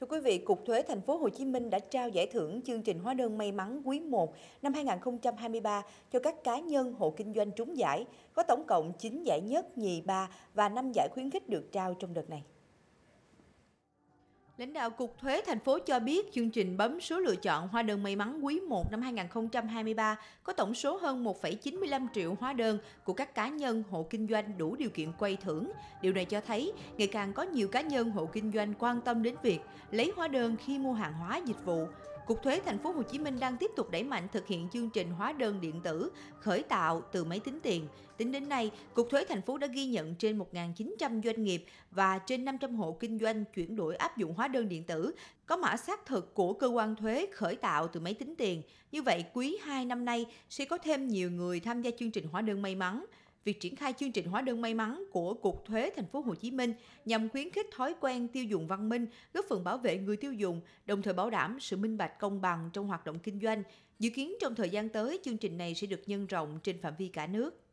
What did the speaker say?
Thưa quý vị, Cục Thuế Thành phố Hồ Chí Minh đã trao giải thưởng chương trình hóa đơn may mắn quý 1 năm 2023 cho các cá nhân hộ kinh doanh trúng giải, có tổng cộng 9 giải nhất, nhì, ba và 5 giải khuyến khích được trao trong đợt này. Lãnh đạo Cục Thuế thành phố cho biết chương trình bấm số lựa chọn hóa đơn may mắn quý 1 năm 2023 có tổng số hơn 1,95 triệu hóa đơn của các cá nhân hộ kinh doanh đủ điều kiện quay thưởng. Điều này cho thấy ngày càng có nhiều cá nhân hộ kinh doanh quan tâm đến việc lấy hóa đơn khi mua hàng hóa dịch vụ. Cục thuế thành phố Hồ Chí Minh đang tiếp tục đẩy mạnh thực hiện chương trình hóa đơn điện tử khởi tạo từ máy tính tiền. Tính đến nay, Cục thuế thành phố đã ghi nhận trên 1.900 doanh nghiệp và trên 500 hộ kinh doanh chuyển đổi áp dụng hóa đơn điện tử có mã xác thực của cơ quan thuế khởi tạo từ máy tính tiền. Như vậy, quý 2 năm nay sẽ có thêm nhiều người tham gia chương trình hóa đơn may mắn việc triển khai chương trình hóa đơn may mắn của Cục Thuế Thành phố Hồ Chí Minh nhằm khuyến khích thói quen tiêu dùng văn minh, góp phần bảo vệ người tiêu dùng, đồng thời bảo đảm sự minh bạch công bằng trong hoạt động kinh doanh. Dự kiến trong thời gian tới, chương trình này sẽ được nhân rộng trên phạm vi cả nước.